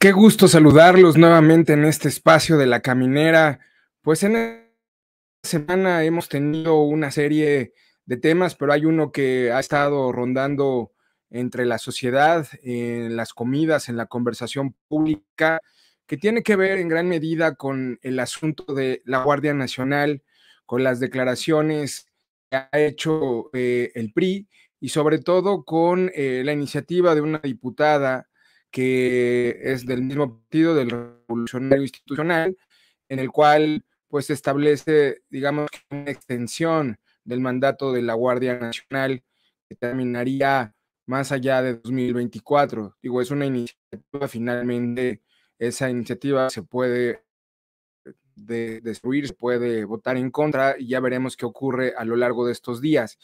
Qué gusto saludarlos nuevamente en este espacio de la caminera. Pues en esta semana hemos tenido una serie de temas, pero hay uno que ha estado rondando entre la sociedad, en las comidas, en la conversación pública, que tiene que ver en gran medida con el asunto de la Guardia Nacional, con las declaraciones que ha hecho eh, el PRI y sobre todo con eh, la iniciativa de una diputada que es del mismo partido del Revolucionario Institucional, en el cual pues establece, digamos, una extensión del mandato de la Guardia Nacional que terminaría más allá de 2024. Digo, es una iniciativa finalmente esa iniciativa se puede destruir, se puede votar en contra y ya veremos qué ocurre a lo largo de estos días.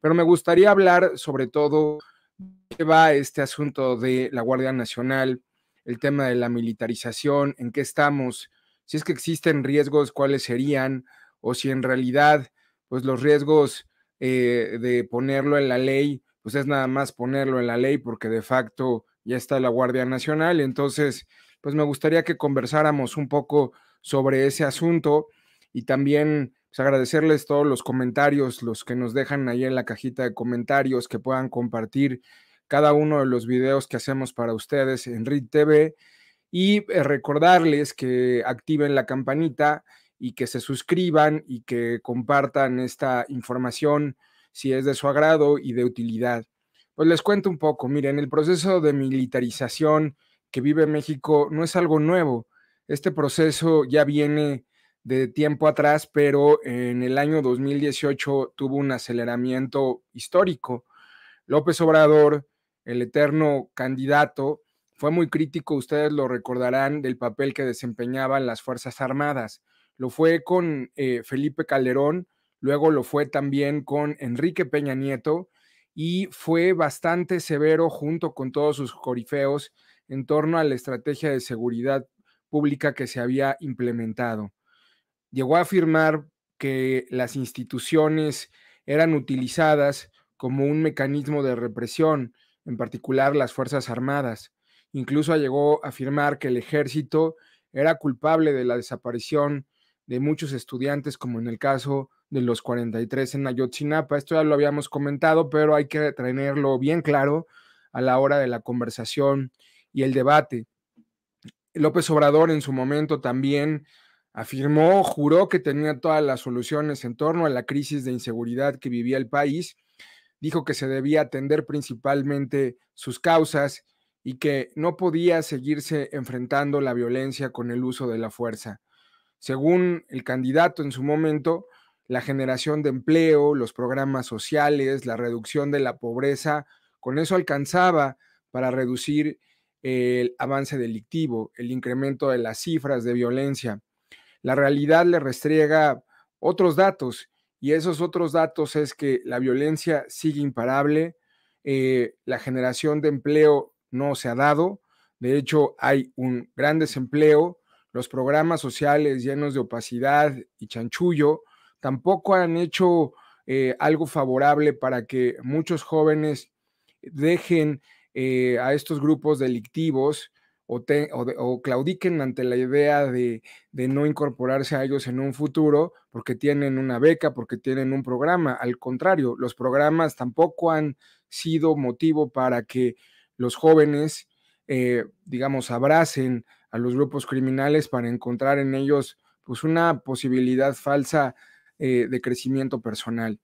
Pero me gustaría hablar sobre todo de qué va este asunto de la Guardia Nacional, el tema de la militarización, en qué estamos, si es que existen riesgos, cuáles serían, o si en realidad, pues los riesgos eh, de ponerlo en la ley, pues es nada más ponerlo en la ley porque de facto ya está la Guardia Nacional. Entonces, pues me gustaría que conversáramos un poco sobre ese asunto y también pues, agradecerles todos los comentarios, los que nos dejan ahí en la cajita de comentarios, que puedan compartir cada uno de los videos que hacemos para ustedes en RIT TV y eh, recordarles que activen la campanita y que se suscriban y que compartan esta información si es de su agrado y de utilidad. Pues les cuento un poco, miren, el proceso de militarización que vive México no es algo nuevo. Este proceso ya viene de tiempo atrás, pero en el año 2018 tuvo un aceleramiento histórico. López Obrador, el eterno candidato, fue muy crítico, ustedes lo recordarán, del papel que desempeñaban las Fuerzas Armadas. Lo fue con eh, Felipe Calderón, luego lo fue también con Enrique Peña Nieto y fue bastante severo junto con todos sus corifeos en torno a la estrategia de seguridad pública que se había implementado. Llegó a afirmar que las instituciones eran utilizadas como un mecanismo de represión, en particular las Fuerzas Armadas. Incluso llegó a afirmar que el ejército era culpable de la desaparición de muchos estudiantes, como en el caso de los 43 en Ayotzinapa. Esto ya lo habíamos comentado, pero hay que tenerlo bien claro a la hora de la conversación y el debate. López Obrador en su momento también afirmó, juró que tenía todas las soluciones en torno a la crisis de inseguridad que vivía el país, dijo que se debía atender principalmente sus causas y que no podía seguirse enfrentando la violencia con el uso de la fuerza. Según el candidato en su momento, la generación de empleo, los programas sociales, la reducción de la pobreza, con eso alcanzaba para reducir el avance delictivo, el incremento de las cifras de violencia. La realidad le restriega otros datos y esos otros datos es que la violencia sigue imparable, eh, la generación de empleo no se ha dado, de hecho hay un gran desempleo, los programas sociales llenos de opacidad y chanchullo tampoco han hecho eh, algo favorable para que muchos jóvenes dejen eh, a estos grupos delictivos o, claudiquen ante la idea de, no incorporarse a ellos en un futuro porque tienen una beca, porque tienen un programa. Al contrario, los programas tampoco han sido motivo para que los jóvenes, eh, digamos, abracen a los grupos criminales para encontrar en ellos pues una posibilidad falsa eh, de crecimiento personal.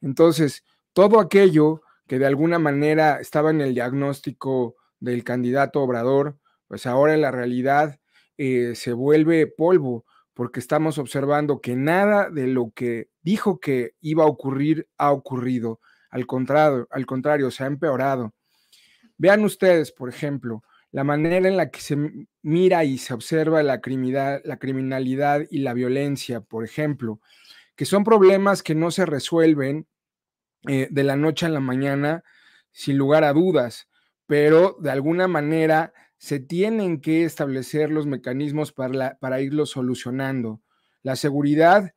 Entonces, todo aquello que de alguna manera estaba en el diagnóstico del candidato Obrador, pues ahora en la realidad eh, se vuelve polvo, porque estamos observando que nada de lo que dijo que iba a ocurrir ha ocurrido. Al contrario, al contrario, se ha empeorado. Vean ustedes, por ejemplo, la manera en la que se mira y se observa la la criminalidad y la violencia, por ejemplo, que son problemas que no se resuelven eh, de la noche a la mañana, sin lugar a dudas, pero de alguna manera se tienen que establecer los mecanismos para, para irlo solucionando. La seguridad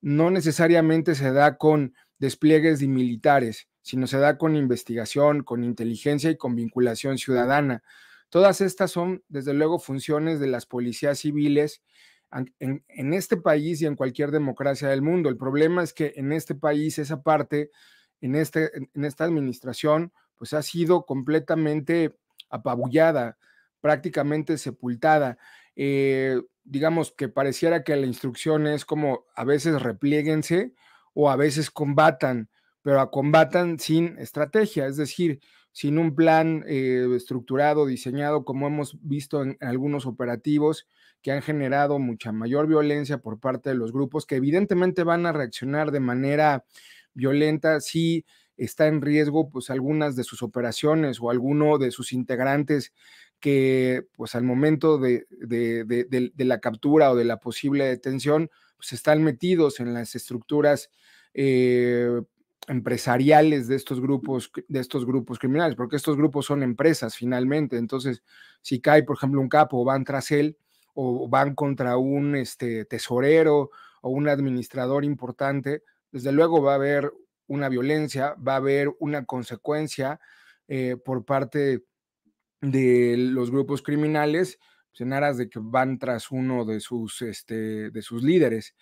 no necesariamente se da con despliegues de militares, sino se da con investigación, con inteligencia y con vinculación ciudadana. Todas estas son, desde luego, funciones de las policías civiles en este país y en cualquier democracia del mundo. El problema es que en este país esa parte este, en, en esta administración pues ha sido completamente apabullada, prácticamente sepultada. Eh, digamos que pareciera que la instrucción es como a veces replieguense o a veces combatan, pero a combatan sin estrategia, es decir, sin un plan eh, estructurado, diseñado, como hemos visto en algunos operativos que han generado mucha mayor violencia por parte de los grupos que evidentemente van a reaccionar de manera violenta, sí está en riesgo pues algunas de sus operaciones o alguno de sus integrantes que pues al momento de, la captura o de la posible detención pues están metidos en las estructuras eh, empresariales de estos grupos de estos grupos criminales porque estos grupos son empresas finalmente entonces si cae por ejemplo un capo van tras él o van contra un este, tesorero o un administrador importante desde luego va a haber una violencia, va a haber una consecuencia eh, por parte de los grupos criminales pues, en aras de que van tras uno de sus, este, de sus líderes.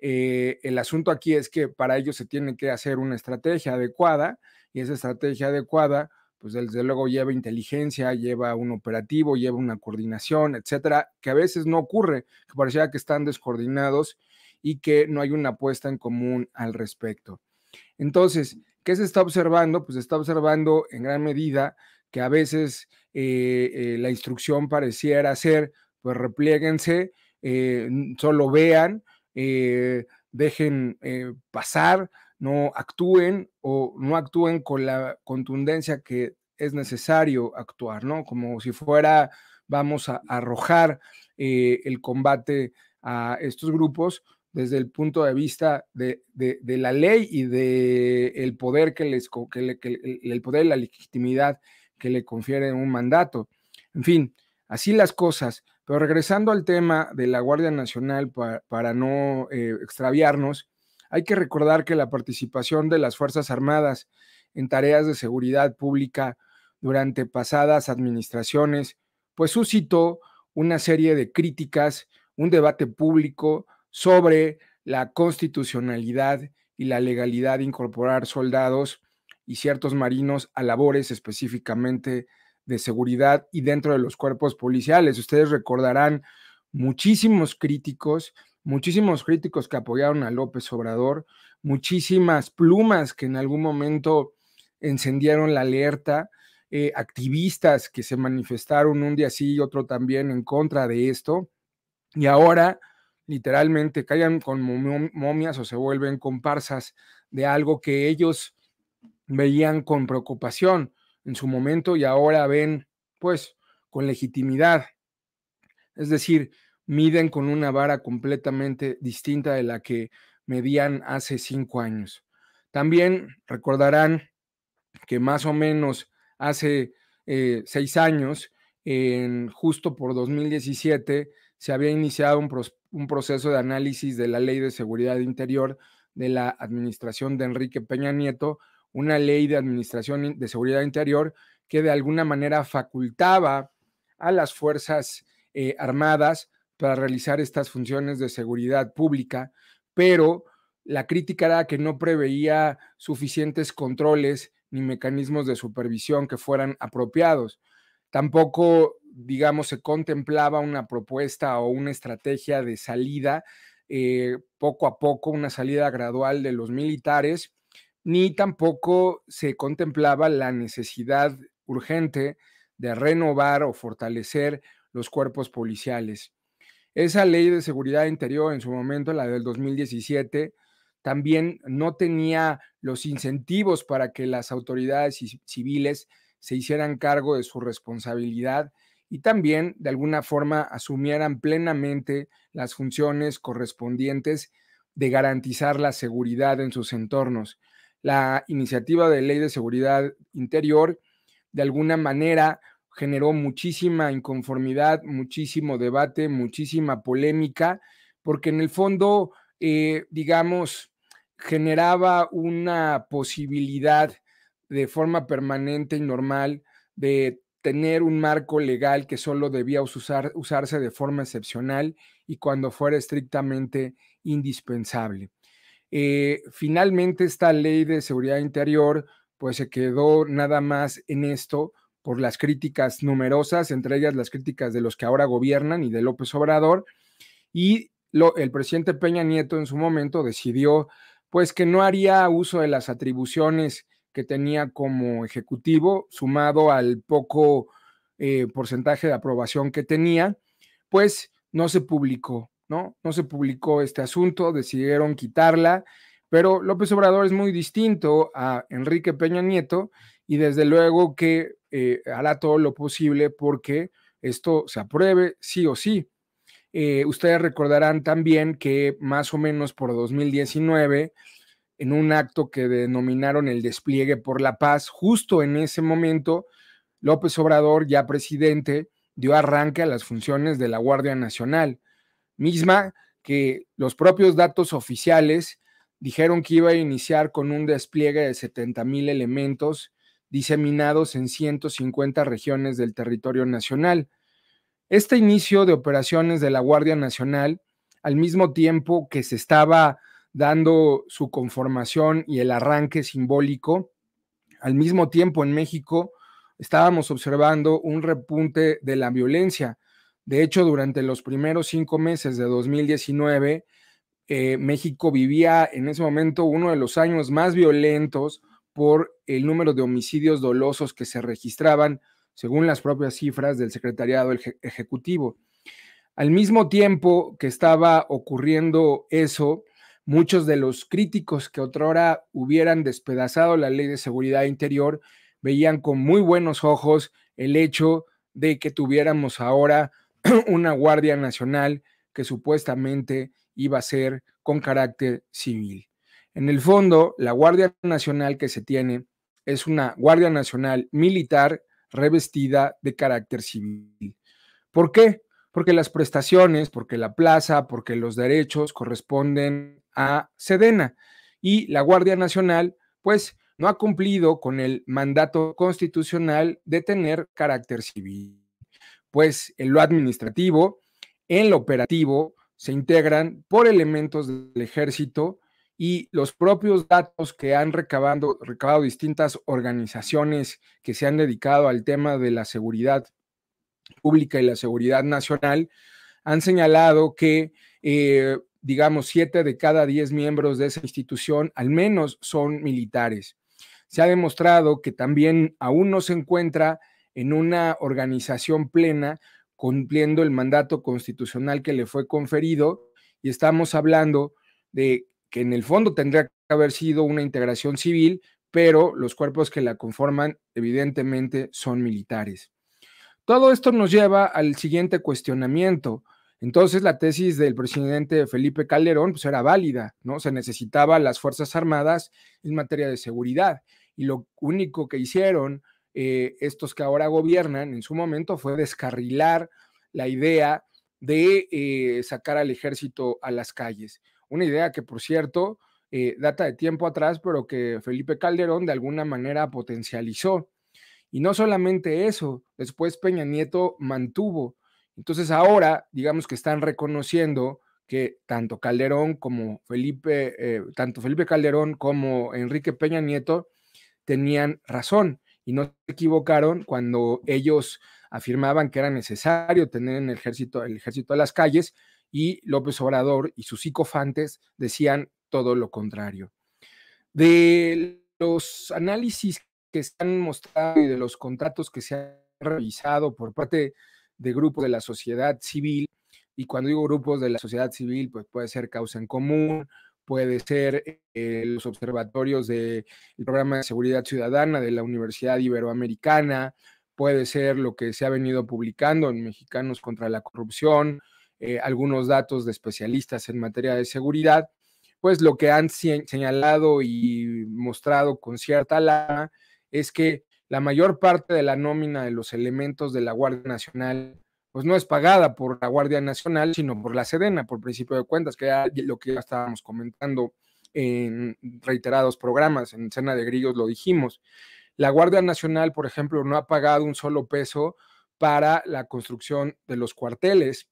Eh, el asunto aquí es que para ello se tiene que hacer una estrategia adecuada y esa estrategia adecuada, pues desde luego lleva inteligencia, lleva un operativo, lleva una coordinación, etcétera, que a veces no ocurre, que parecía que están descoordinados y que no hay una apuesta en común al respecto. Entonces, ¿qué se está observando? Pues se está observando en gran medida que a veces eh, eh, la instrucción pareciera ser, pues replieguense, eh, solo vean, dejen pasar, no actúen o no actúen con la contundencia que es necesario actuar, ¿no? Como si fuera, vamos a arrojar el combate a estos grupos, desde el punto de vista de, la ley y del poder que les que el la legitimidad que le confiere un mandato. En fin, así las cosas. Pero regresando al tema de la Guardia Nacional para, no eh, extraviarnos, hay que recordar que la participación de las Fuerzas Armadas en tareas de seguridad pública durante pasadas administraciones, pues suscitó una serie de críticas, un debate público sobre la constitucionalidad y la legalidad de incorporar soldados y ciertos marinos a labores específicamente de seguridad y dentro de los cuerpos policiales. Ustedes recordarán muchísimos críticos, muchísimos críticos que apoyaron a López Obrador, muchísimas plumas que en algún momento encendieron la alerta, eh, activistas que se manifestaron un día sí y otro también en contra de esto. Y ahora literalmente callan con momias o se vuelven comparsas de algo que ellos veían con preocupación en su momento y ahora ven, pues, con legitimidad. Es decir, miden con una vara completamente distinta de la que medían hace cinco años. También recordarán que más o menos hace eh, seis años, en, justo por 2017, se había iniciado un, un proceso de análisis de la Ley de Seguridad Interior de la administración de Enrique Peña Nieto, una ley de administración de seguridad interior que de alguna manera facultaba a las Fuerzas eh, Armadas para realizar estas funciones de seguridad pública, pero la crítica era que no preveía suficientes controles ni mecanismos de supervisión que fueran apropiados. Tampoco digamos, se contemplaba una propuesta o una estrategia de salida eh, poco a poco, una salida gradual de los militares, ni tampoco se contemplaba la necesidad urgente de renovar o fortalecer los cuerpos policiales. Esa ley de seguridad interior en su momento, la del 2017, también no tenía los incentivos para que las autoridades civiles se hicieran cargo de su responsabilidad y también de alguna forma asumieran plenamente las funciones correspondientes de garantizar la seguridad en sus entornos. La iniciativa de ley de seguridad interior de alguna manera generó muchísima inconformidad, muchísimo debate, muchísima polémica, porque en el fondo, eh, digamos, generaba una posibilidad de forma permanente y normal de tener un marco legal que solo debía usarse de forma excepcional y cuando fuera estrictamente indispensable. Eh, finalmente, esta ley de seguridad interior, pues se quedó nada más en esto por las críticas numerosas, entre ellas las críticas de los que ahora gobiernan y de López Obrador. Y el presidente Peña Nieto en su momento decidió, pues, que no haría uso de las atribuciones que tenía como ejecutivo, sumado al poco eh, porcentaje de aprobación que tenía, pues no se publicó, ¿no? No se publicó este asunto, decidieron quitarla, pero López Obrador es muy distinto a Enrique Peña Nieto y desde luego que eh, hará todo lo posible porque esto se apruebe sí o sí. Eh, ustedes recordarán también que más o menos por 2019 en un acto que denominaron el despliegue por la paz. Justo en ese momento, López Obrador, ya presidente, dio arranque a las funciones de la Guardia Nacional, misma que los propios datos oficiales dijeron que iba a iniciar con un despliegue de 70 mil elementos diseminados en 150 regiones del territorio nacional. Este inicio de operaciones de la Guardia Nacional, al mismo tiempo que se estaba dando su conformación y el arranque simbólico. Al mismo tiempo, en México estábamos observando un repunte de la violencia. De hecho, durante los primeros cinco meses de 2019, eh, México vivía en ese momento uno de los años más violentos por el número de homicidios dolosos que se registraban, según las propias cifras del Secretariado Ejecutivo. Al mismo tiempo que estaba ocurriendo eso, Muchos de los críticos que otrora hubieran despedazado la ley de seguridad interior veían con muy buenos ojos el hecho de que tuviéramos ahora una Guardia Nacional que supuestamente iba a ser con carácter civil. En el fondo, la Guardia Nacional que se tiene es una Guardia Nacional militar revestida de carácter civil. ¿Por qué? Porque las prestaciones, porque la plaza, porque los derechos corresponden a Sedena. Y la Guardia Nacional, pues, no ha cumplido con el mandato constitucional de tener carácter civil. Pues en lo administrativo, en lo operativo, se integran por elementos del ejército y los propios datos que han recabando, recabado distintas organizaciones que se han dedicado al tema de la seguridad pública y la seguridad nacional han señalado que eh, digamos, siete de cada diez miembros de esa institución al menos son militares. Se ha demostrado que también aún no se encuentra en una organización plena cumpliendo el mandato constitucional que le fue conferido y estamos hablando de que en el fondo tendría que haber sido una integración civil, pero los cuerpos que la conforman evidentemente son militares. Todo esto nos lleva al siguiente cuestionamiento. Entonces la tesis del presidente Felipe Calderón pues, era válida, ¿no? Se necesitaba las Fuerzas Armadas en materia de seguridad. Y lo único que hicieron eh, estos que ahora gobiernan en su momento fue descarrilar la idea de eh, sacar al ejército a las calles. Una idea que, por cierto, eh, data de tiempo atrás, pero que Felipe Calderón de alguna manera potencializó. Y no solamente eso, después Peña Nieto mantuvo entonces ahora, digamos que están reconociendo que tanto Calderón como Felipe, eh, tanto Felipe Calderón como Enrique Peña Nieto tenían razón y no se equivocaron cuando ellos afirmaban que era necesario tener en el ejército, el ejército las calles y López Obrador y sus psicofantes decían todo lo contrario. De los análisis que se han mostrado y de los contratos que se han revisado por parte de de grupos de la sociedad civil. Y cuando digo grupos de la sociedad civil, pues puede ser Causa en Común, puede ser eh, eh, los observatorios del de, programa de seguridad ciudadana de la Universidad Iberoamericana, puede ser lo que se ha venido publicando en Mexicanos contra la Corrupción, eh, algunos datos de especialistas en materia de seguridad, pues lo que han señalado y mostrado con cierta alarma es que la mayor parte de la nómina de los elementos de la Guardia Nacional, pues no es pagada por la Guardia Nacional, sino por la Sedena, por principio de cuentas, que era lo que ya estábamos comentando en reiterados programas, en Cena de Grillos lo dijimos. La Guardia Nacional, por ejemplo, no ha pagado un solo peso para la construcción de los cuarteles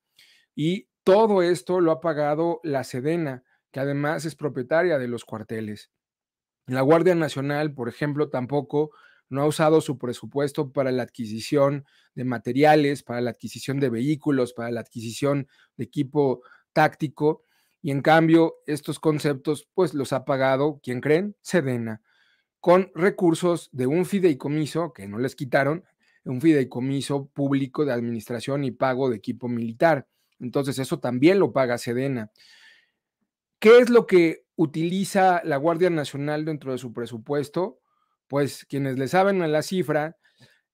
y todo esto lo ha pagado la Sedena, que además es propietaria de los cuarteles. La Guardia Nacional, por ejemplo, tampoco no ha usado su presupuesto para la adquisición de materiales, para la adquisición de vehículos, para la adquisición de equipo táctico. Y en cambio, estos conceptos, pues los ha pagado, ¿quién creen? Sedena, con recursos de un fideicomiso que no les quitaron, un fideicomiso público de administración y pago de equipo militar. Entonces, eso también lo paga Sedena. ¿Qué es lo que utiliza la Guardia Nacional dentro de su presupuesto? pues quienes le saben a la cifra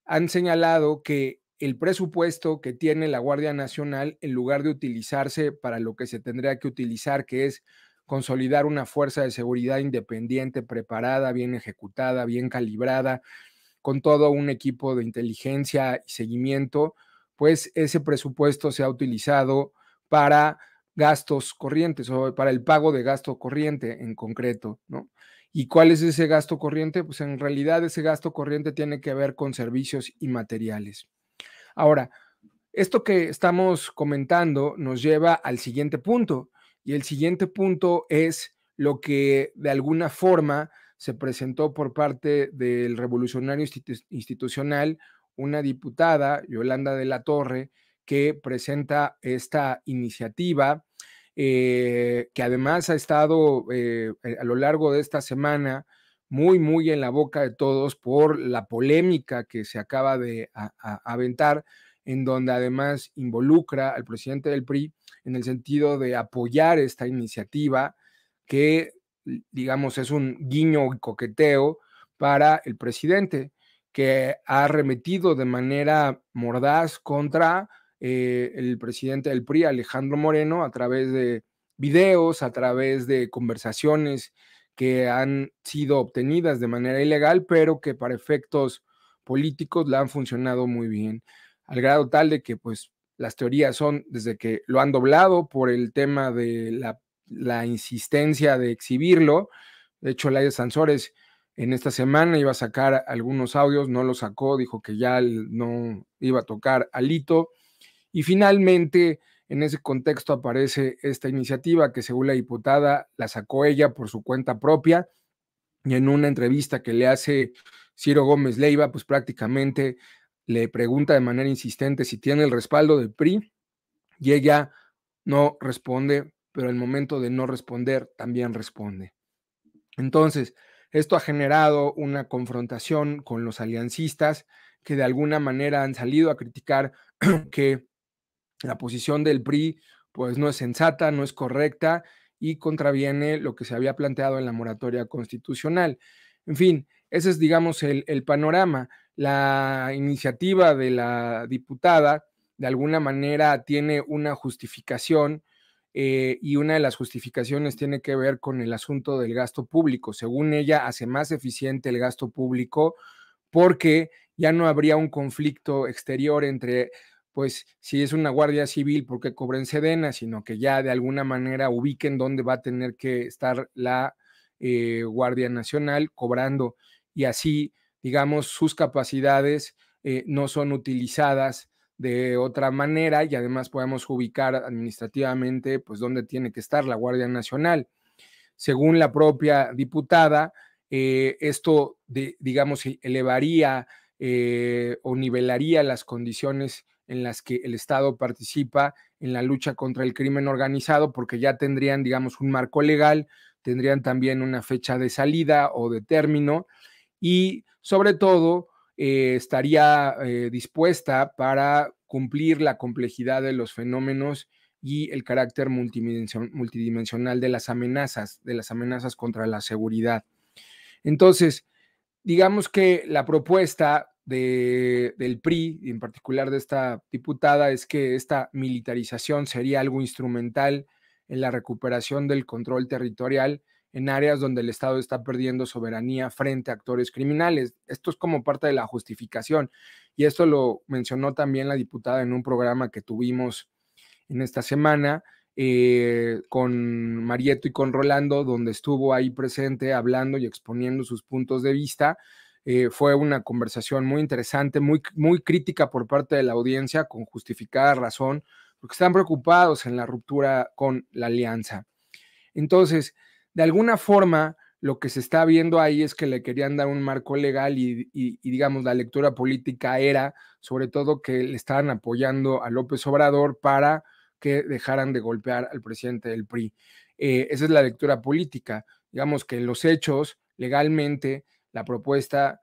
han señalado que el presupuesto que tiene la Guardia Nacional, en lugar de utilizarse para lo que se tendría que utilizar, que es consolidar una fuerza de seguridad independiente, preparada, bien ejecutada, bien calibrada, con todo un equipo de inteligencia y seguimiento, pues ese presupuesto se ha utilizado para gastos corrientes o para el pago de gasto corriente en concreto, ¿no? ¿Y cuál es ese gasto corriente? Pues en realidad ese gasto corriente tiene que ver con servicios y materiales. Ahora, esto que estamos comentando nos lleva al siguiente punto y el siguiente punto es lo que de alguna forma se presentó por parte del revolucionario institucional una diputada, Yolanda de la Torre, que presenta esta iniciativa eh, que además ha estado eh, eh, a lo largo de esta semana muy, muy en la boca de todos por la polémica que se acaba de aventar, en donde además involucra al presidente del PRI en el sentido de apoyar esta iniciativa que, digamos, es un guiño y coqueteo para el presidente, que ha arremetido de manera mordaz contra eh, el presidente del PRI, Alejandro Moreno, a través de videos, a través de conversaciones que han sido obtenidas de manera ilegal, pero que para efectos políticos la han funcionado muy bien, al grado tal de que pues las teorías son desde que lo han doblado por el tema de la, insistencia de exhibirlo. De hecho, Laia Sansores en esta semana iba a sacar algunos audios, no lo sacó, dijo que ya no iba a tocar alito. Y finalmente, en ese contexto aparece esta iniciativa que según la diputada la sacó ella por su cuenta propia y en una entrevista que le hace Ciro Gómez Leiva, pues prácticamente le pregunta de manera insistente si tiene el respaldo del PRI y ella no responde, pero el momento de no responder también responde. Entonces, esto ha generado una confrontación con los aliancistas que de alguna manera han salido a criticar que la posición del PRI pues no es sensata, no es correcta y contraviene lo que se había planteado en la moratoria constitucional. En fin, ese es, digamos, el, panorama. La iniciativa de la diputada, de alguna manera, tiene una justificación eh, y una de las justificaciones tiene que ver con el asunto del gasto público. Según ella, hace más eficiente el gasto público porque ya no habría un conflicto exterior entre pues si es una guardia civil, ¿por qué cobren Sedena? Sino que ya de alguna manera ubiquen dónde va a tener que estar la eh, Guardia Nacional cobrando y así, digamos, sus capacidades eh, no son utilizadas de otra manera y además podemos ubicar administrativamente pues dónde tiene que estar la Guardia Nacional. Según la propia diputada, eh, esto, digamos, elevaría o nivelaría las condiciones en las que el Estado participa en la lucha contra el crimen organizado, porque ya tendrían, digamos, un marco legal, tendrían también una fecha de salida o de término y sobre todo eh, estaría eh, dispuesta para cumplir la complejidad de los fenómenos y el carácter multidimensional de las amenazas, de las amenazas contra la seguridad. Entonces, digamos que la propuesta del PRI, y en particular de esta diputada, es que esta militarización sería algo instrumental en la recuperación del control territorial en áreas donde el Estado está perdiendo soberanía frente a actores criminales. Esto es como parte de la justificación y esto lo mencionó también la diputada en un programa que tuvimos en esta semana eh, con Marieto y con Rolando, donde estuvo ahí presente hablando y exponiendo sus puntos de vista eh, fue una conversación muy interesante, muy, muy crítica por parte de la audiencia, con justificada razón, porque están preocupados en la ruptura con la alianza. Entonces, de alguna forma, lo que se está viendo ahí es que le querían dar un marco legal y, digamos, la lectura política era, sobre todo, que le estaban apoyando a López Obrador para que dejaran de golpear al presidente del PRI. Eh, esa es la lectura política. Digamos que los hechos legalmente la propuesta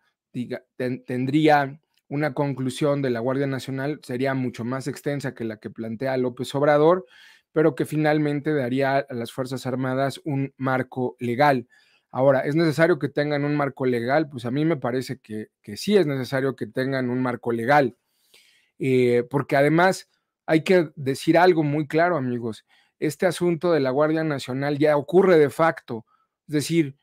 tendría una conclusión de la Guardia Nacional, sería mucho más extensa que la que plantea López Obrador, pero que finalmente daría a las Fuerzas Armadas un marco legal. Ahora, ¿es necesario que tengan un marco legal? Pues a mí me parece que, sí es necesario que tengan un marco legal, eh, porque además hay que decir algo muy claro, amigos. Este asunto de la Guardia Nacional ya ocurre de facto, es decir,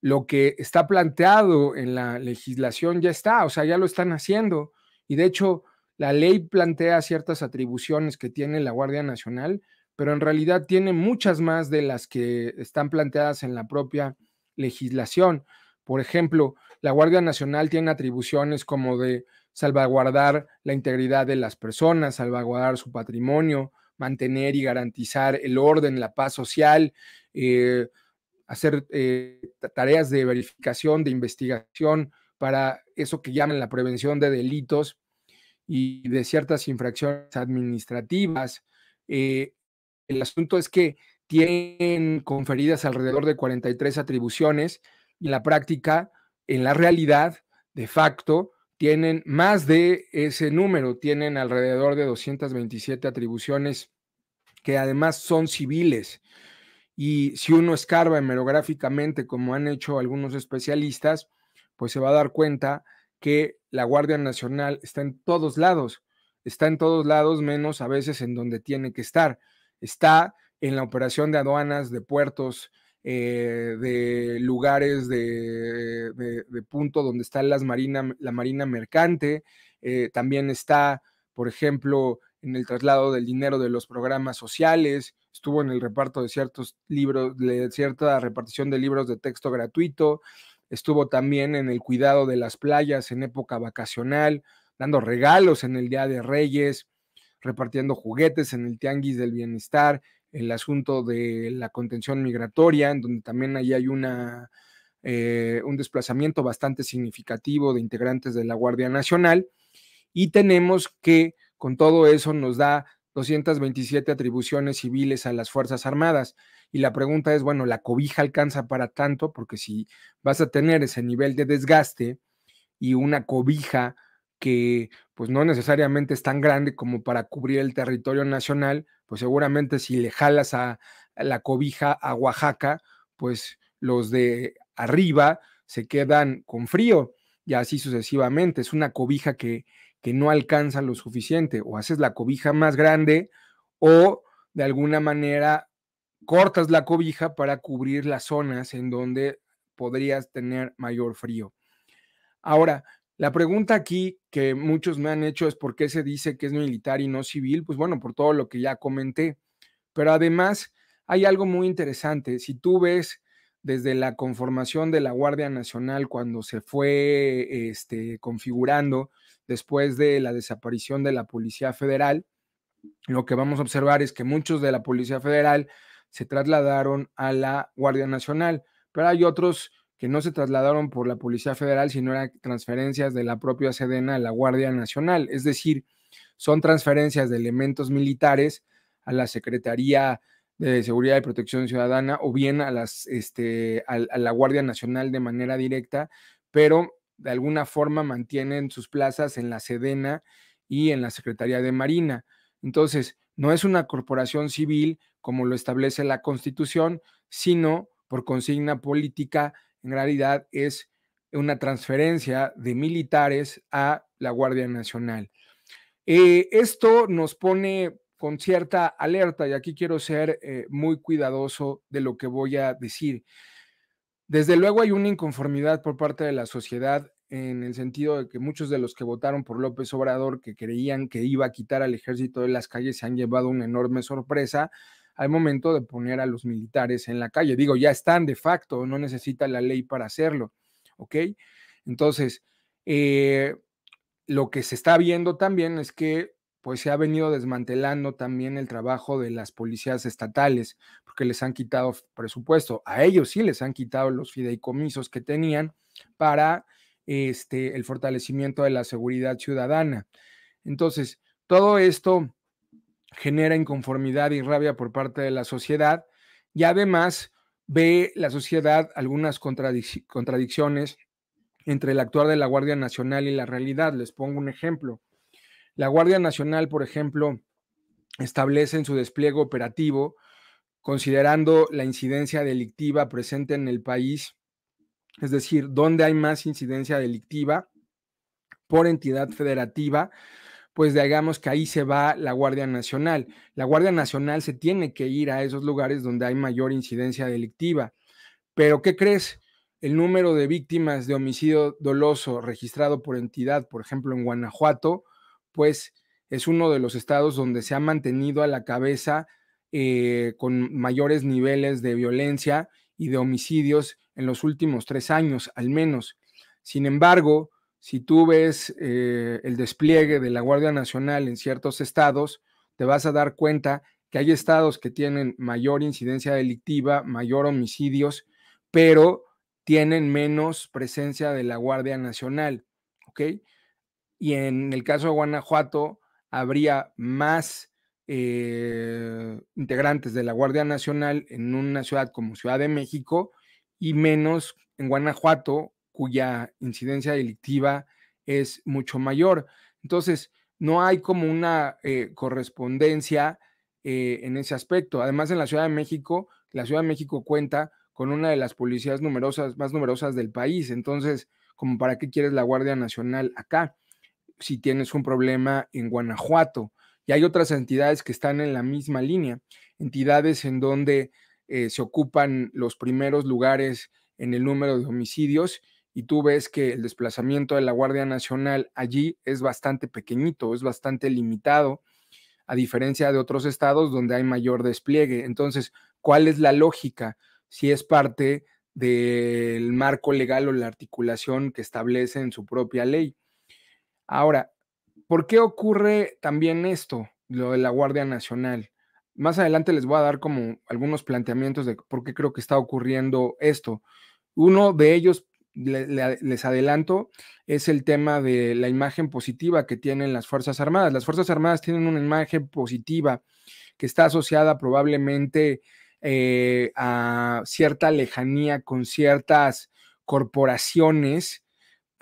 lo que está planteado en la legislación ya está, o sea, ya lo están haciendo. Y de hecho, la ley plantea ciertas atribuciones que tiene la Guardia Nacional, pero en realidad tiene muchas más de las que están planteadas en la propia legislación. Por ejemplo, la Guardia Nacional tiene atribuciones como de salvaguardar la integridad de las personas, salvaguardar su patrimonio, mantener y garantizar el orden, la paz social, eh, hacer eh, tareas de verificación, de investigación para eso que llaman la prevención de delitos y de ciertas infracciones administrativas. Eh, el asunto es que tienen conferidas alrededor de 43 atribuciones y la práctica, en la realidad, de facto, tienen más de ese número, tienen alrededor de 227 atribuciones que además son civiles. Y si uno escarba hemerográficamente, como han hecho algunos especialistas, pues se va a dar cuenta que la Guardia Nacional está en todos lados, está en todos lados, menos a veces en donde tiene que estar. Está en la operación de aduanas, de puertos, eh, de lugares de, punto donde está marina, la marina mercante, eh, también está, por ejemplo, en el traslado del dinero de los programas sociales, estuvo en el reparto de ciertos libros, de cierta repartición de libros de texto gratuito, estuvo también en el cuidado de las playas en época vacacional, dando regalos en el Día de Reyes, repartiendo juguetes en el Tianguis del Bienestar, el asunto de la contención migratoria, en donde también ahí hay una, eh, un desplazamiento bastante significativo de integrantes de la Guardia Nacional. Y tenemos que, con todo eso, nos da 227 atribuciones civiles a las Fuerzas Armadas. Y la pregunta es, bueno, ¿la cobija alcanza para tanto? Porque si vas a tener ese nivel de desgaste y una cobija que pues no necesariamente es tan grande como para cubrir el territorio nacional, pues seguramente si le jalas a, la cobija a Oaxaca, pues los de arriba se quedan con frío y así sucesivamente. Es una cobija que, que no alcanza lo suficiente, o haces la cobija más grande o de alguna manera cortas la cobija para cubrir las zonas en donde podrías tener mayor frío. Ahora, la pregunta aquí que muchos me han hecho es por qué se dice que es militar y no civil, pues bueno, por todo lo que ya comenté, pero además hay algo muy interesante, si tú ves desde la conformación de la Guardia Nacional cuando se fue este, configurando, después de la desaparición de la Policía Federal, lo que vamos a observar es que muchos de la Policía Federal se trasladaron a la Guardia Nacional, pero hay otros que no se trasladaron por la Policía Federal, sino eran transferencias de la propia Sedena a la Guardia Nacional. Es decir, son transferencias de elementos militares a la Secretaría de Seguridad y Protección Ciudadana o bien a, las, este, a la Guardia Nacional de manera directa, pero de alguna forma mantienen sus plazas en la Sedena y en la Secretaría de Marina. Entonces, no es una corporación civil como lo establece la Constitución, sino por consigna política, en realidad es una transferencia de militares a la Guardia Nacional. Eh, esto nos pone con cierta alerta y aquí quiero ser eh, muy cuidadoso de lo que voy a decir. Desde luego hay una inconformidad por parte de la sociedad en el sentido de que muchos de los que votaron por López Obrador, que creían que iba a quitar al ejército de las calles, se han llevado una enorme sorpresa al momento de poner a los militares en la calle. Digo, ya están de facto, no necesita la ley para hacerlo, ¿ok? Entonces, eh, lo que se está viendo también es que pues se ha venido desmantelando también el trabajo de las policías estatales, porque les han quitado presupuesto. A ellos sí les han quitado los fideicomisos que tenían para este, el fortalecimiento de la seguridad ciudadana. Entonces, todo esto genera inconformidad y rabia por parte de la sociedad y además ve la sociedad algunas contradicciones entre el actuar de la Guardia Nacional y la realidad. Les pongo un ejemplo. La Guardia Nacional, por ejemplo, establece en su despliegue operativo, considerando la incidencia delictiva presente en el país, es decir, donde hay más incidencia delictiva por entidad federativa, pues digamos que ahí se va la Guardia Nacional. La Guardia Nacional se tiene que ir a esos lugares donde hay mayor incidencia delictiva. Pero, ¿qué crees? El número de víctimas de homicidio doloso registrado por entidad, por ejemplo, en Guanajuato, pues es uno de los estados donde se ha mantenido a la cabeza eh, con mayores niveles de violencia y de homicidios en los últimos tres años, al menos. Sin embargo, si tú ves eh, el despliegue de la Guardia Nacional en ciertos estados, te vas a dar cuenta que hay estados que tienen mayor incidencia delictiva, mayor homicidios, pero tienen menos presencia de la Guardia Nacional. ¿Ok? y en el caso de Guanajuato habría más eh, integrantes de la Guardia Nacional en una ciudad como Ciudad de México y menos en Guanajuato, cuya incidencia delictiva es mucho mayor. Entonces, no hay como una eh, correspondencia eh, en ese aspecto. Además, en la Ciudad de México, la Ciudad de México cuenta con una de las policías numerosas, más numerosas del país. Entonces, como para qué quieres la Guardia Nacional acá si tienes un problema en Guanajuato. Y hay otras entidades que están en la misma línea, entidades en donde eh, se ocupan los primeros lugares en el número de homicidios y tú ves que el desplazamiento de la Guardia Nacional allí es bastante pequeñito, es bastante limitado, a diferencia de otros estados donde hay mayor despliegue. Entonces, ¿cuál es la lógica? Si es parte del marco legal o la articulación que establece en su propia ley. Ahora, ¿por qué ocurre también esto, lo de la Guardia Nacional? Más adelante les voy a dar como algunos planteamientos de por qué creo que está ocurriendo esto. Uno de ellos, les adelanto, es el tema de la imagen positiva que tienen las Fuerzas Armadas. Las Fuerzas Armadas tienen una imagen positiva que está asociada probablemente eh, a cierta lejanía con ciertas corporaciones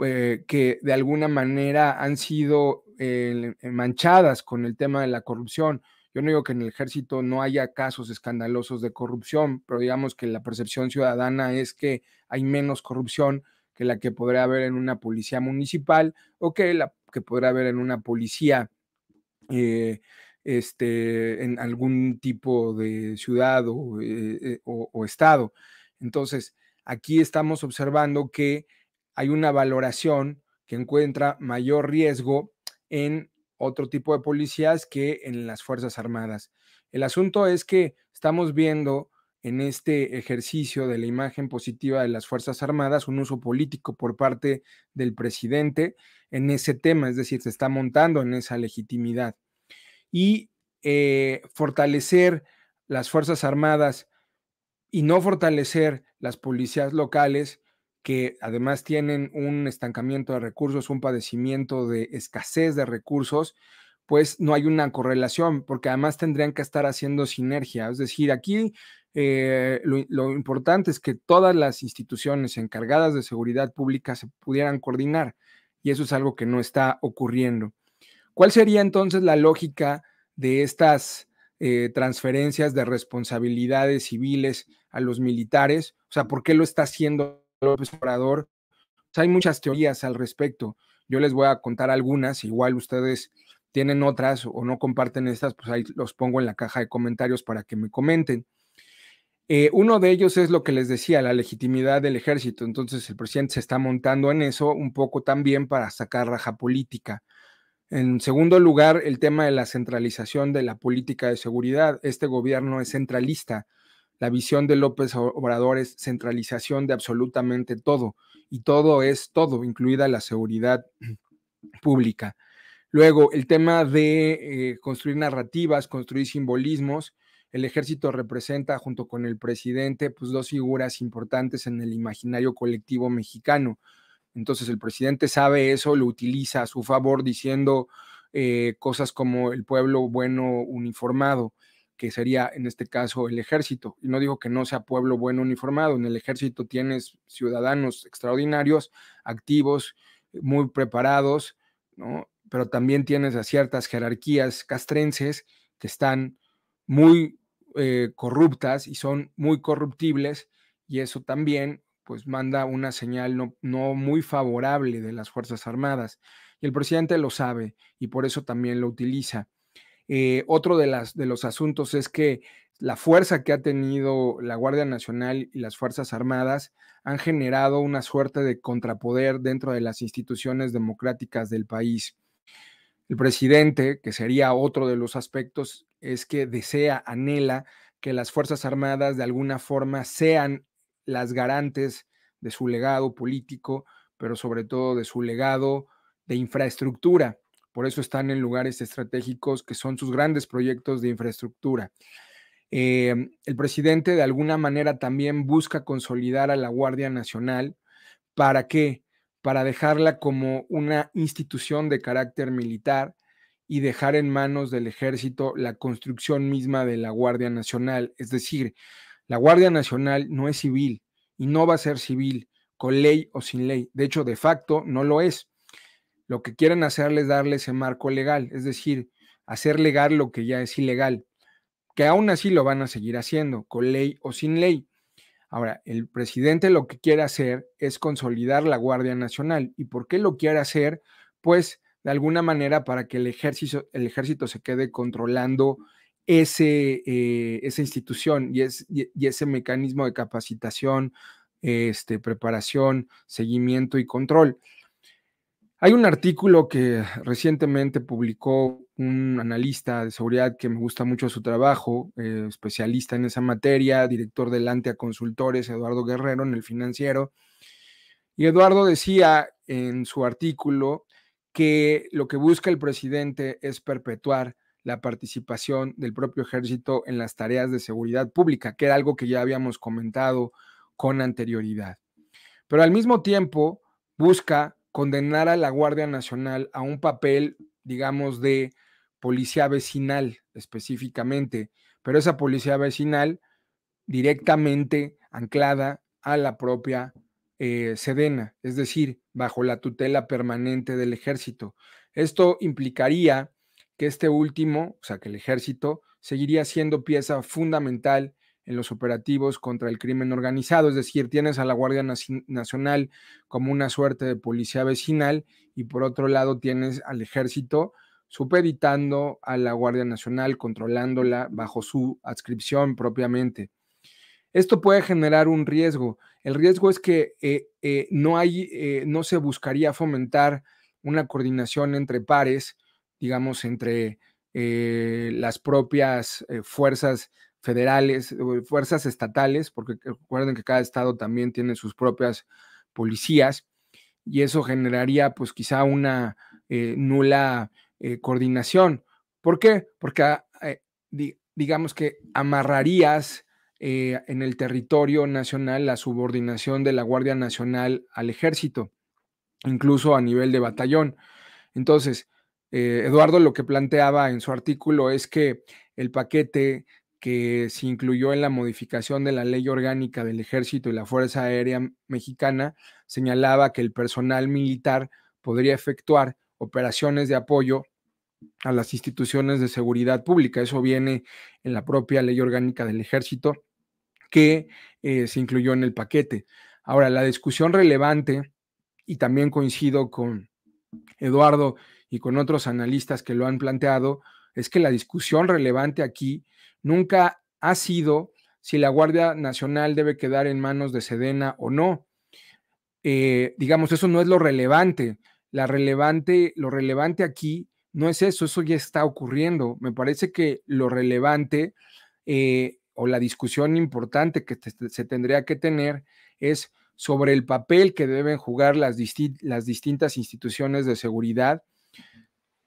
eh, que de alguna manera han sido eh, eh, manchadas con el tema de la corrupción. Yo no digo que en el ejército no haya casos escandalosos de corrupción, pero digamos que la percepción ciudadana es que hay menos corrupción que la que podría haber en una policía municipal o que la que podría haber en una policía este, en algún tipo de ciudad o estado. Entonces, aquí estamos observando que hay una valoración que encuentra mayor riesgo en otro tipo de policías que en las Fuerzas Armadas. El asunto es que estamos viendo en este ejercicio de la imagen positiva de las Fuerzas Armadas un uso político por parte del presidente en ese tema, es decir, se está montando en esa legitimidad. Y eh, fortalecer las Fuerzas Armadas y no fortalecer las policías locales que además tienen un estancamiento de recursos, un padecimiento de escasez de recursos, pues no hay una correlación, porque además tendrían que estar haciendo sinergia. Es decir, aquí eh, lo, importante es que todas las instituciones encargadas de seguridad pública se pudieran coordinar, y eso es algo que no está ocurriendo. ¿Cuál sería entonces la lógica de estas eh, transferencias de responsabilidades civiles a los militares? O sea, ¿por qué lo está haciendo López Obrador, hay muchas teorías al respecto. Yo les voy a contar algunas, igual ustedes tienen otras o no comparten estas, pues ahí los pongo en la caja de comentarios para que me comenten. Eh, uno de ellos es lo que les decía, la legitimidad del ejército. Entonces el presidente se está montando en eso un poco también para sacar raja política. En segundo lugar, el tema de la centralización de la política de seguridad. Este gobierno es centralista. La visión de López Obrador es centralización de absolutamente todo, y todo es todo, incluida la seguridad pública. Luego, el tema de eh, construir narrativas, construir simbolismos. El ejército representa, junto con el presidente, pues dos figuras importantes en el imaginario colectivo mexicano. Entonces, el presidente sabe eso, lo utiliza a su favor diciendo eh, cosas como el pueblo bueno uniformado que sería en este caso el ejército. Y no digo que no sea pueblo bueno uniformado, en el ejército tienes ciudadanos extraordinarios, activos, muy preparados, ¿no? pero también tienes a ciertas jerarquías castrenses que están muy eh, corruptas y son muy corruptibles y eso también pues manda una señal no, no muy favorable de las Fuerzas Armadas. Y el presidente lo sabe y por eso también lo utiliza. Eh, otro de los asuntos es que la fuerza que ha tenido la Guardia Nacional y las Fuerzas Armadas han generado una suerte de contrapoder dentro de las instituciones democráticas del país. El presidente, que sería otro de los aspectos, es que desea, anhela que las Fuerzas Armadas de alguna forma sean las garantes de su legado político, pero sobre todo de su legado de infraestructura. Por eso están en lugares estratégicos que son sus grandes proyectos de infraestructura. Em, el presidente de alguna manera también busca consolidar a la Guardia Nacional. ¿Para qué? Para dejarla como una institución de carácter militar y dejar en manos del ejército la construcción misma de la Guardia Nacional. Es decir, la Guardia Nacional no es civil y no va a ser civil con ley o sin ley. De hecho, de facto, no lo es. Lo que quieren hacerles es darle ese marco legal, es decir, hacer legal lo que ya es ilegal, que aún así lo van a seguir haciendo, con ley o sin ley. Ahora, el presidente lo que quiere hacer es consolidar la Guardia Nacional. ¿Y por qué lo quiere hacer? Pues de alguna manera para que el ejército, el ejército se quede controlando ese, eh, esa institución y, es, ese mecanismo de capacitación, este, preparación, seguimiento y control. Hay un artículo que recientemente publicó un analista de seguridad que me gusta mucho su trabajo, eh, especialista en esa materia, director delante a Consultores, Eduardo Guerrero, en el financiero. Y Eduardo decía en su artículo que lo que busca el presidente es perpetuar la participación del propio ejército en las tareas de seguridad pública, que era algo que ya habíamos comentado con anterioridad. Pero al mismo tiempo busca condenar a la Guardia Nacional a un papel, digamos, de policía vecinal específicamente, pero esa policía vecinal directamente anclada a la propia eh, Sedena, es decir, bajo la tutela permanente del ejército. Esto implicaría que este último, o sea, que el ejército, seguiría siendo pieza fundamental en los operativos contra el crimen organizado, es decir, tienes a la Guardia Nacional como una suerte de policía vecinal y por otro lado tienes al ejército supeditando a la Guardia Nacional, controlándola bajo su adscripción propiamente. Esto puede generar un riesgo. El riesgo es que eh, eh, no, hay, eh, no se buscaría fomentar una coordinación entre pares, digamos, entre las propias fuerzas federales, fuerzas estatales, porque recuerden que cada estado también tiene sus propias policías, y eso generaría pues quizá una eh, nula eh, coordinación. ¿Por qué? Porque ah, eh, digamos que amarrarías en el territorio nacional la subordinación de la Guardia Nacional al ejército, incluso a nivel de batallón. Entonces, Eduardo lo que planteaba en su artículo es que el paquete que se incluyó en la modificación de la ley orgánica del Ejército y la Fuerza Aérea Mexicana, señalaba que el personal militar podría efectuar operaciones de apoyo a las instituciones de seguridad pública. Eso viene en la propia ley orgánica del Ejército que eh, se incluyó en el paquete. Ahora, la discusión relevante, y también coincido con Eduardo y con otros analistas que lo han planteado, es que la discusión relevante aquí nunca ha sido si la Guardia Nacional debe quedar en manos de Sedena o no. Eh, digamos, eso no es lo relevante. La relevante, lo relevante aquí no es eso, eso ya está ocurriendo. Me parece que lo relevante eh, o la discusión importante que se tendría que tener es sobre el papel que deben jugar las distintas instituciones de seguridad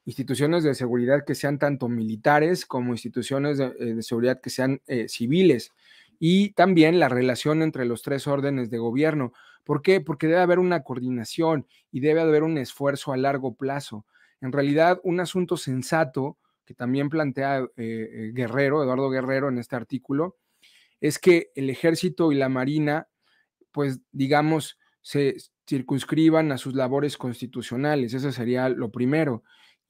instituciones de seguridad que sean tanto militares como instituciones de, eh, seguridad que sean eh, civiles y también la relación entre los tres órdenes de gobierno. ¿Por qué? Porque debe haber una coordinación y debe haber un esfuerzo a largo plazo. En realidad, un asunto sensato que también plantea eh, Guerrero, Eduardo Guerrero en este artículo, es que el ejército y la marina, pues digamos, se circunscriban a sus labores constitucionales. Eso sería lo primero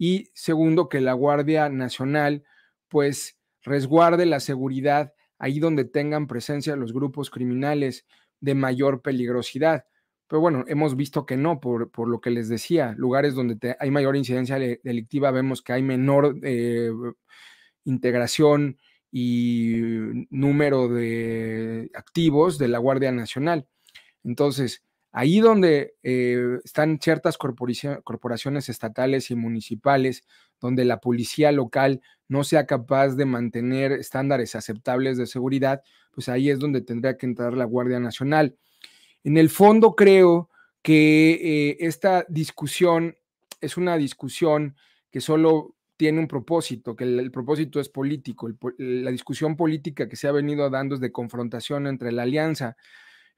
y segundo, que la Guardia Nacional pues resguarde la seguridad ahí donde tengan presencia los grupos criminales de mayor peligrosidad. Pero bueno, hemos visto que no, por, lo que les decía, lugares donde hay mayor incidencia delictiva, vemos que hay menor eh, integración y número de activos de la Guardia Nacional. Entonces, Ahí donde eh, están ciertas corporaciones estatales y municipales, donde la policía local no sea capaz de mantener estándares aceptables de seguridad, pues ahí es donde tendría que entrar la Guardia Nacional. En el fondo creo que eh, esta discusión es una discusión que solo tiene un propósito, que el, propósito es político. la discusión política que se ha venido dando es de confrontación entre la alianza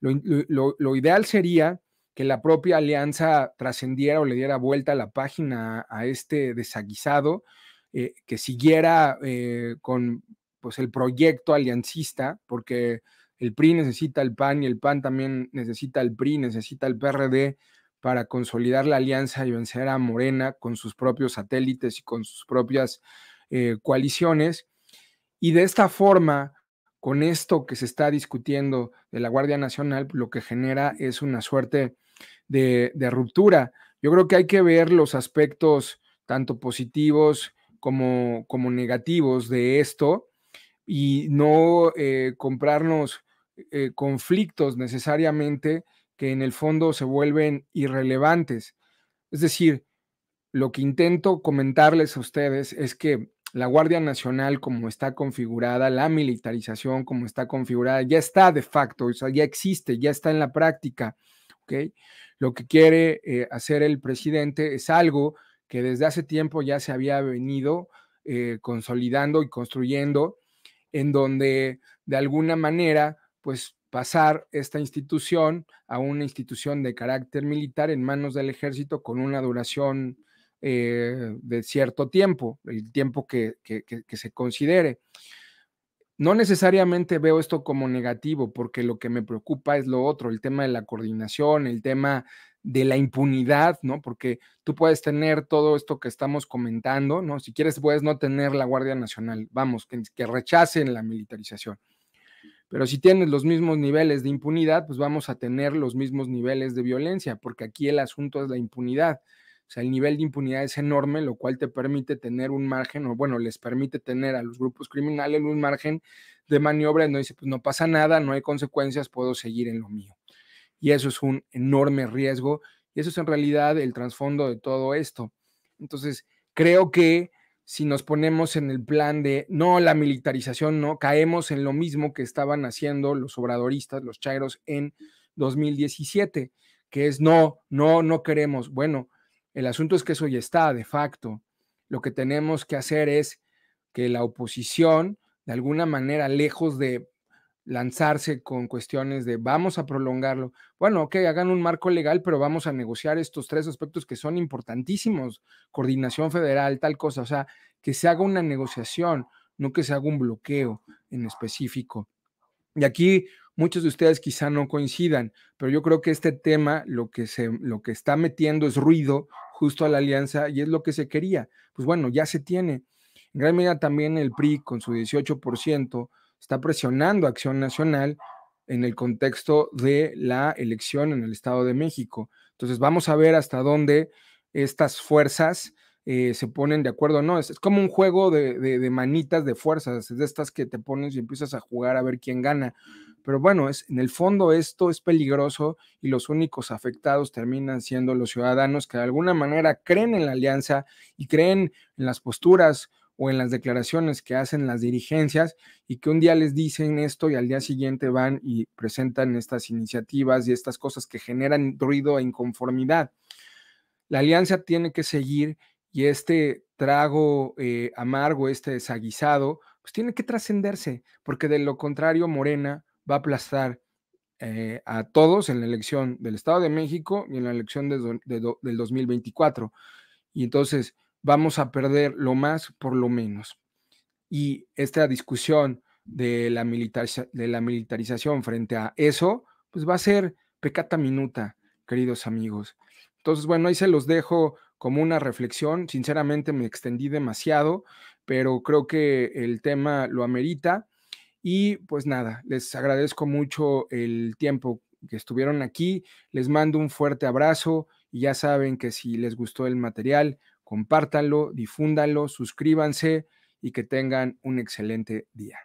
lo, ideal sería que la propia alianza trascendiera o le diera vuelta a la página a este desaguisado, eh, que siguiera eh, con pues, el proyecto aliancista, porque el PRI necesita el PAN y el PAN también necesita el PRI, necesita el PRD para consolidar la alianza y vencer a Morena con sus propios satélites y con sus propias eh, coaliciones. Y de esta forma, con esto que se está discutiendo de la Guardia Nacional, lo que genera es una suerte de, ruptura. Yo creo que hay que ver los aspectos tanto positivos como, como negativos de esto y no eh, comprarnos eh, conflictos necesariamente que en el fondo se vuelven irrelevantes. Es decir, lo que intento comentarles a ustedes es que la Guardia Nacional como está configurada, la militarización como está configurada, ya está de facto, ya existe, ya está en la práctica. Lo que quiere eh, hacer el presidente es algo que desde hace tiempo ya se había venido eh, consolidando y construyendo, en donde de alguna manera, pues pasar esta institución a una institución de carácter militar en manos del ejército con una duración eh, de cierto tiempo, el tiempo que, se considere. No necesariamente veo esto como negativo, porque lo que me preocupa es lo otro, el tema de la coordinación, el tema de la impunidad, ¿no? Porque tú puedes tener todo esto que estamos comentando, ¿no? Si quieres, puedes no tener la Guardia Nacional, vamos, que, que, rechacen la militarización. Pero si tienes los mismos niveles de impunidad, pues vamos a tener los mismos niveles de violencia, porque aquí el asunto es la impunidad sea, el nivel de impunidad es enorme, lo cual te permite tener un margen, o bueno, les permite tener a los grupos criminales un margen de maniobra, no dice, pues no pasa nada, no hay consecuencias, puedo seguir en lo mío. Y eso es un enorme riesgo, y eso es en realidad el trasfondo de todo esto. Entonces, creo que si nos ponemos en el plan de no, la militarización no, caemos en lo mismo que estaban haciendo los obradoristas, los chairos en 2017, que es no, no, no queremos. Bueno, el asunto es que eso ya está, de facto. Lo que tenemos que hacer es que la oposición, de alguna manera, lejos de lanzarse con cuestiones de vamos a prolongarlo, bueno, ok, hagan un marco legal, pero vamos a negociar estos tres aspectos que son importantísimos, coordinación federal, tal cosa, o sea, que se haga una negociación, no que se haga un bloqueo en específico. Y aquí muchos de ustedes quizá no coincidan, pero yo creo que este tema lo que, se, lo que está metiendo es ruido justo a la alianza y es lo que se quería. Pues bueno, ya se tiene. En gran medida también el PRI con su 18% está presionando Acción Nacional en el contexto de la elección en el Estado de México. Entonces vamos a ver hasta dónde estas fuerzas eh, se ponen de acuerdo no. Es, como un juego de, manitas de fuerzas, es de estas que te pones y empiezas a jugar a ver quién gana. Pero bueno, es, en el fondo esto es peligroso y los únicos afectados terminan siendo los ciudadanos que de alguna manera creen en la alianza y creen en las posturas o en las declaraciones que hacen las dirigencias y que un día les dicen esto y al día siguiente van y presentan estas iniciativas y estas cosas que generan ruido e inconformidad. La alianza tiene que seguir y este trago eh, amargo, este desaguisado, pues tiene que trascenderse, porque de lo contrario Morena va a aplastar eh, a todos en la elección del Estado de México y en la elección del 2024. Y entonces vamos a perder lo más por lo menos. Y esta discusión de la, de la militarización frente a eso, pues va a ser pecata minuta, queridos amigos. Entonces, bueno, ahí se los dejo como una reflexión. Sinceramente me extendí demasiado, pero creo que el tema lo amerita. Y pues nada, les agradezco mucho el tiempo que estuvieron aquí. Les mando un fuerte abrazo y ya saben que si les gustó el material, compártanlo, difúndanlo, suscríbanse y que tengan un excelente día.